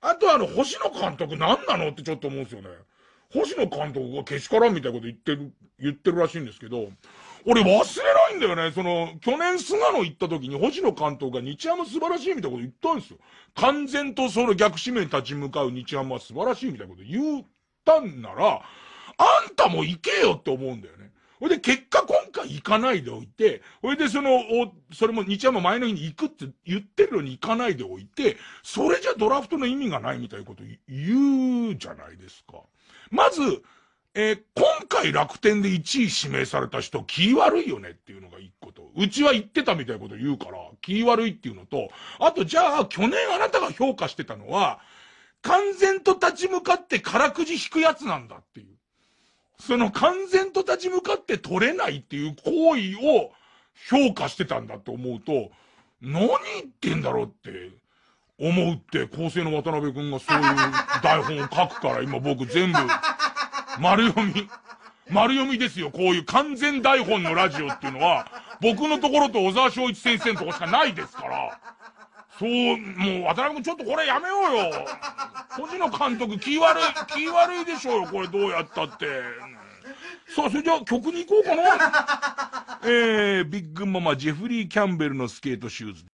あとあの、星野監督何なのってちょっと思うんですよね。星野監督がけしからんみたいなこと言ってる、言ってるらしいんですけど、俺忘れないんだよね。その、去年菅野行った時に星野監督が日ハム素晴らしいみたいなこと言ったんですよ。完全とその逆指名に立ち向かう日ハムは素晴らしいみたいなこと言ったんなら、あんたも行けよって思うんだよね。ほいで結果今行かないでおいて、ほいでその、お、それも日山前の日に行くって言ってるのに行かないでおいて、それじゃドラフトの意味がないみたいなこと言うじゃないですか。まず、えー、今回楽天で1位指名された人気悪いよねっていうのが1個と、うちは言ってたみたいなこと言うから気悪いっていうのと、あとじゃあ去年あなたが評価してたのは、完全と立ち向かって辛くじ引くやつなんだっていその完全と立ち向かって取れないっていう行為を評価してたんだって思うと、何言ってんだろうって思うって、構成の渡辺君がそういう台本を書くから、今僕全部、丸読み、丸読みですよ。こういう完全台本のラジオっていうのは、僕のところと小沢昭一先生のところしかないですから。そう、もう渡辺君ちょっとこれやめようよ。星野監督気悪い、気悪いでしょうよ、これどうやったって。さあ、それじゃあ曲に行こうかな。えー、ビッグママ、ジェフリー・キャンベルのスケートシューズ。